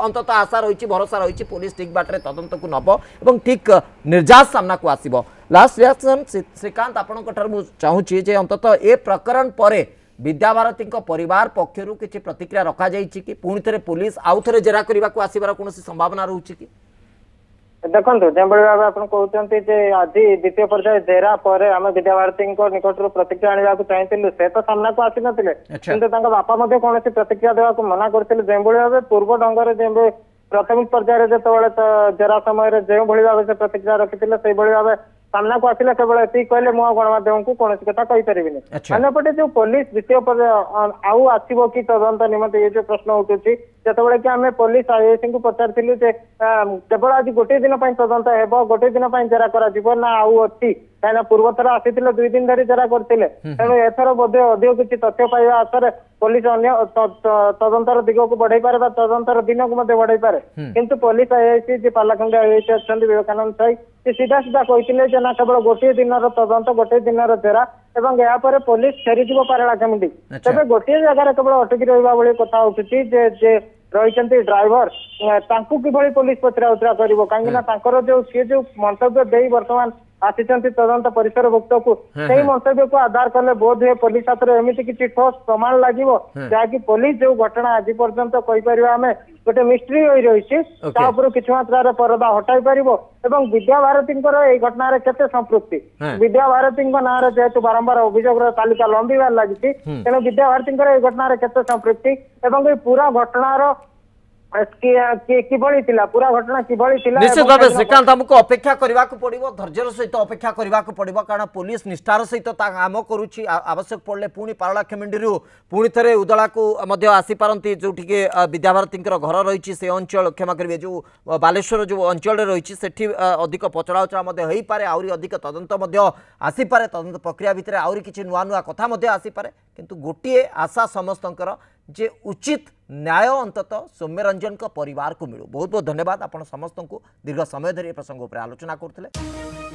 ଅନ୍ତତଃ ଆଶା ରହିଛି ଭରସା ରହିଛି ପୋଲିସ ଠିକ୍ ବାଟରେ ତଦନ୍ତକୁ ନେବ ଏବଂ ଠିକ୍ ନିର୍ଯାସ ସାମ୍ନାକୁ ଆସିବ ଲାଷ୍ଟ ରିଆକ୍ସନ୍ ଶ୍ରୀକାନ୍ତ ଆପଣଙ୍କ ଠାରୁ ମୁଁ ଚାହୁଁଛି ଯେ ଅନ୍ତତଃ ଏ ପ୍ରକରଣ ପରେ ବିଦ୍ୟାଭାରତୀଙ୍କ ପରିବାର ପକ୍ଷରୁ କିଛି ପ୍ରତିକ୍ରିୟା ରଖାଯାଇଛି କି ପୁଣି ଥରେ ପୋଲିସ ଆଉ ଥରେ ଜେରା କରିବାକୁ ଆସିବାର କୌଣସି ସମ୍ଭାବନା ରହୁଛି କି ଦେଖନ୍ତୁ ଯେଉଁଭଳି ଭାବେ ଆପଣ କହୁଛନ୍ତି ଯେ ଆଜି ଦ୍ୱିତୀୟ ପର୍ଯ୍ୟାୟ ଜେରା ପରେ ଆମେ ବିଦ୍ୟାଭାରତୀଙ୍କ ନିକଟରୁ ପ୍ରତିକ୍ରିୟା ଆଣିବାକୁ ଚାହିଁଥିଲୁ ସେ ତ ସାମ୍ନାକୁ ଆସିନଥିଲେ କିନ୍ତୁ ତାଙ୍କ ବାପା ମଧ୍ୟ କୌଣସି ପ୍ରତିକ୍ରିୟା ଦେବାକୁ ମନା କରିଥିଲେ ଯେଉଁଭଳି ଭାବେ ପୂର୍ବ ଢଙ୍ଗରେ ଯେଭଳି ପ୍ରାଥମିକ ପର୍ଯ୍ୟାୟରେ ଯେତେବେଳେ ଜେରା ସମୟରେ ଯେଉଁଭଳି ଭାବେ ସେ ପ୍ରତିକ୍ରିୟା ରଖିଥିଲେ ସେଇଭଳି ଭାବେ ସାମ୍ନାକୁ ଆସିଲା ସେବେଳେ ଏତିକି କହିଲେ ମୁଁ ଆଉ ଗଣମାଧ୍ୟମକୁ କୌଣସି କଥା କହିପାରିବିନି ଅନ୍ୟପଟେ ଯୋଉ ପୋଲିସ ଦ୍ୱିତୀୟ ପର୍ଯ୍ୟାୟ ଆଉ ଆସିବ କି ତଦନ୍ତ ନିମନ୍ତେ ଏ ଯୋଉ ପ୍ରଶ୍ନ ଉଠୁଛି ଯେତେବେଳେ କି ଆମେ ପୋଲିସ ଆଇଆଇସିଙ୍କୁ ପଚାରିଥିଲୁ ଯେ କେବଳ ଆଜି ଗୋଟିଏ ଦିନ ପାଇଁ ତଦନ୍ତ ହେବ ଗୋଟିଏ ଦିନ ପାଇଁ ଜେରା କରାଯିବ ନା ଆଉ ଅଛି କାହିଁକିନା ପୂର୍ବଥର ଆସିଥିଲେ ଦୁଇ ଦିନ ଧରି ଜେରା କରିଥିଲେ ତେଣୁ ଏଥର ବୋଧେ ଅଧିକ କିଛି ତଥ୍ୟ ପାଇବା ଆଶାରେ ପୋଲିସ ଅନ୍ୟ ତଦନ୍ତର ଦିଗକୁ ବଢେଇ ପାରେ ବା ତଦନ୍ତର ଦିନକୁ ମଧ୍ୟ ବଢେଇ ପାରେ କିନ୍ତୁ ପୋଲିସ ଆଇଆଇସି ଯେ ପାଲାଖଣ୍ଡି ଆଇଆଇସି ଅଛନ୍ତି ବିବେକାନନ୍ଦ ସାହି ସେ ସିଧା ସିଧା କହିଥିଲେ ଯେ ନା କେବଳ ଗୋଟିଏ ଦିନର ତଦନ୍ତ ଗୋଟିଏ ଦିନର ଜେରା ଏବଂ ଏହାପରେ ପୋଲିସ ଫେରିଯିବ ପାରଳା କେମିତି ତେବେ ଗୋଟିଏ ଜାଗାରେ କେବଳ ଅଟକି ରହିବା ଭଳି କଥା ଉଠୁଛି ଯେ रही ड्राइवर ताकू कि पुलिस पचराउरा कर कहीं जो सी जो मंत्य दे बर्तमान ଆସିଛନ୍ତି ତଦନ୍ତ ପରିସର ଭୁକ୍ତକୁ ସେଇ ମନ୍ତବ୍ୟକୁ ଆଧାର କଲେ ବୋଧହୁଏ ପୋଲିସ ହାତରେ ଏମିତି କିଛି ଠୋସ୍ ପ୍ରମାଣ ଲାଗିବ ଯାହାକି ପୋଲିସ ଯୋଉ ଘଟଣା ଆଜି ପର୍ଯ୍ୟନ୍ତ କହିପାରିବା ଆମେ ଗୋଟେ ମିଷ୍ଟ୍ରି ହୋଇ ରହିଛି ତା ଉପରୁ କିଛି ମାତ୍ରାରେ ପରଦା ହଟାଇ ପାରିବ ଏବଂ ବିଦ୍ୟା ଭାରତୀଙ୍କର ଏଇ ଘଟଣାରେ କେତେ ସମ୍ପୃକ୍ତି ବିଦ୍ୟା ଭାରତୀଙ୍କ ନାଁରେ ଯେହେତୁ ବାରମ୍ବାର ଅଭିଯୋଗର ତାଲିକା ଲମ୍ବିବାରେ ଲାଗିଛି ତେଣୁ ବିଦ୍ୟା ଭାରତୀଙ୍କର ଏଇ ଘଟଣାରେ କେତେ ସମ୍ପୃକ୍ତି ଏବଂ ଏଇ ପୁରା ଘଟଣାର ଅପେକ୍ଷା କରିବାକୁ ପଡିବ ଧୈର୍ଯ୍ୟର ସହିତ ଅପେକ୍ଷା କରିବାକୁ ପଡିବ କାରଣ ପୋଲିସ ନିଷ୍ଠାର ସହିତ ତା କାମ କରୁଛି ଆବଶ୍ୟକ ପଡ଼ିଲେ ପୁଣି ପାରଳାକ୍ଷମିଣ୍ଡିରୁ ପୁଣି ଥରେ ଉଦଳାକୁ ମଧ୍ୟ ଆସିପାରନ୍ତି ଯେଉଁଠିକି ବିଦ୍ୟାଭାରତୀଙ୍କର ଘର ରହିଛି ସେ ଅଞ୍ଚଳ କ୍ଷମା କରିବେ ଯେଉଁ ବାଲେଶ୍ୱର ଯେଉଁ ଅଞ୍ଚଳରେ ରହିଛି ସେଠି ଅଧିକ ପଚରାଉଚରା ମଧ୍ୟ ହେଇପାରେ ଆହୁରି ଅଧିକ ତଦନ୍ତ ମଧ୍ୟ ଆସିପାରେ ତଦନ୍ତ ପ୍ରକ୍ରିୟା ଭିତରେ ଆହୁରି କିଛି ନୂଆ ନୂଆ କଥା ମଧ୍ୟ ଆସିପାରେ କିନ୍ତୁ ଗୋଟିଏ ଆଶା ସମସ୍ତଙ୍କର जे उचित न्याय अंत सौम्य सौम्यरंजन परिवार को मिलू बहुत बहुत धन्यवाद आप समस्त को दीर्घ समय धरी ए प्रसंग आलोचना करूले